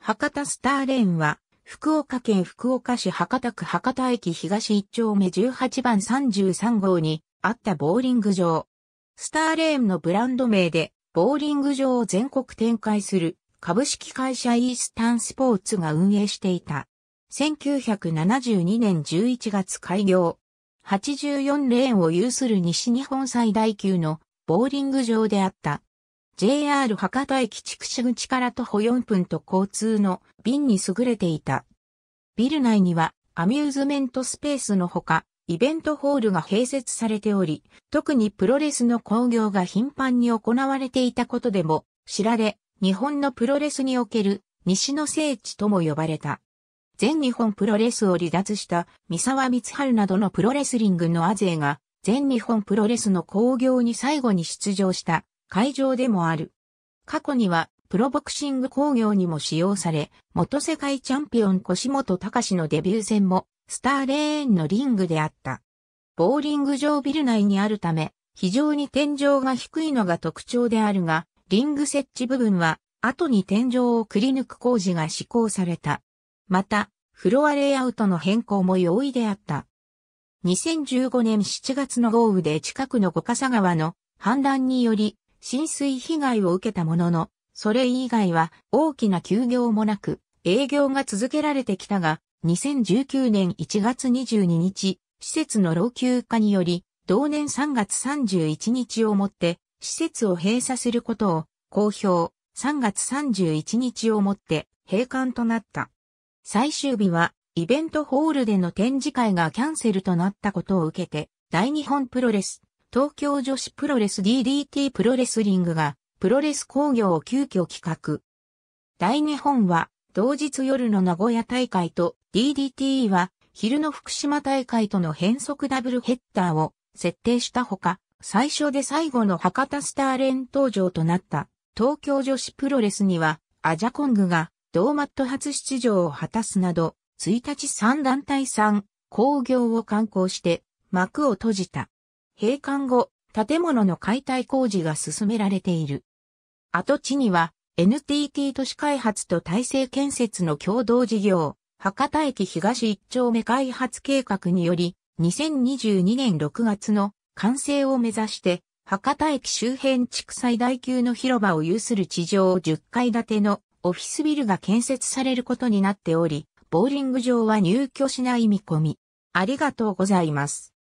博多スターレーンは、福岡県福岡市博多区博多駅東1丁目18番33号にあったボーリング場。スターレーンのブランド名で、ボーリング場を全国展開する株式会社イースタンスポーツが運営していた。1972年11月開業。84レーンを有する西日本最大級のボーリング場であった。JR 博多駅筑紫口から徒歩4分と交通の便に優れていた。ビル内にはアミューズメントスペースのほか、イベントホールが併設されており、特にプロレスの興行が頻繁に行われていたことでも知られ、日本のプロレスにおける西の聖地とも呼ばれた。全日本プロレスを離脱した三沢光春などのプロレスリングのアゼーが全日本プロレスの興行に最後に出場した会場でもある。過去には、プロボクシング工業にも使用され、元世界チャンピオン腰本隆のデビュー戦も、スターレーンのリングであった。ボーリング場ビル内にあるため、非常に天井が低いのが特徴であるが、リング設置部分は、後に天井をくり抜く工事が施行された。また、フロアレイアウトの変更も容易であった。2015年7月の豪雨で近くの五笠川の氾濫により浸水被害を受けたものの、それ以外は大きな休業もなく、営業が続けられてきたが、2019年1月22日、施設の老朽化により、同年3月31日をもって、施設を閉鎖することを公表、3月31日をもって閉館となった。最終日は、イベントホールでの展示会がキャンセルとなったことを受けて、大日本プロレス東京女子プロレス DDT プロレスリングが、プロレス工業を急遽企画。大日本は、同日夜の名古屋大会と DDT は、昼の福島大会との変則ダブルヘッダーを設定したほか、最初で最後の博多スター連登場となった東京女子プロレスにはアジャコングがドーマット初出場を果たすなど、1日3団体3工業を観光して幕を閉じた。閉館後、建物の解体工事が進められている。跡地には NTT 都市開発と大成建設の共同事業、博多駅東一丁目開発計画により、2022年6月の完成を目指して、博多駅周辺地区最大級の広場を有する地上10階建てのオフィスビルが建設されることになっており、ボーリング場は入居しない見込み。ありがとうございます。